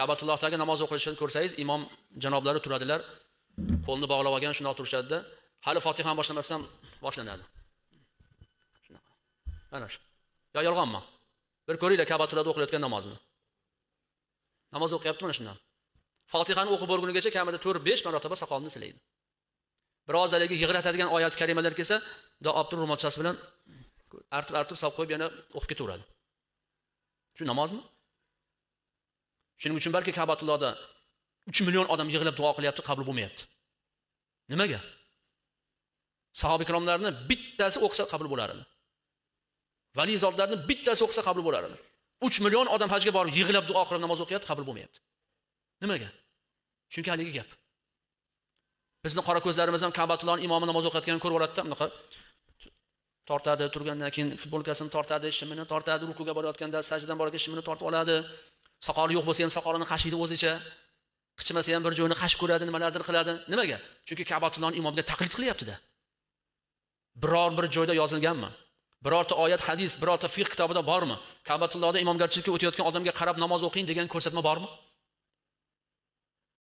kabatullohdagi namoz o'qilishini ko'rsangiz imom janoblari turadilar qo'lni bog'lab olgan shundoq turishadida hali fotihani boshlamasdan boshlanadi ana shu yo yolg'onmi bir ko'ringlar kabatullohda o'qilayotgan namozni namoz o'qiyapti mana shunda fotihani o'qib bo'lgunigacha kamida to'rt besh marotaba soqolini silaydi biroz haligi yig'latadigan oyat karimalar kelsa bundoq olib turib ro'molchasi bilan artib artib solib qo'yib yana o'qib ketaveradi shu namozmi shuning uchun balki kabatullohda uch million odam yig'ilib duo qilyapti qabul bo'lmayapti nimaga sahoba ikromlarni bittasi o'qisa qabul bo'lar edi vali zotlarni bittasi o'qisa qabul bo'lar edi uch million odam hajga borib yig'ilib duo qilib namoz o'qiyapti qabul bo'lmayapti nimaga chunki haligi gap bizni qora ko'zlarimiz ham kabatullohni imomi namoz o'qiyotganini ko'rib oladida bunaqa tortadi turgandan keyin futbolkasini tortadi shimini tortadi rukuga borayotganda sajdadan borayotgan shimini tortib oladi soqoli yo'q bo'lsa ham soqolini qashiydi o'zicha qichimasa ham bir joyini qashib ko'radi nimalardir qiladi nimaga chunki kabatullohni imomga taqlid qilyaptida biror bir joyda yozilganmi birorta oyat hadis birorta fiq kitobida bormi kabatullohda imomgarchilikka o'tayotgan odamga qarab namoz o'qing degan ko'rsatma bormi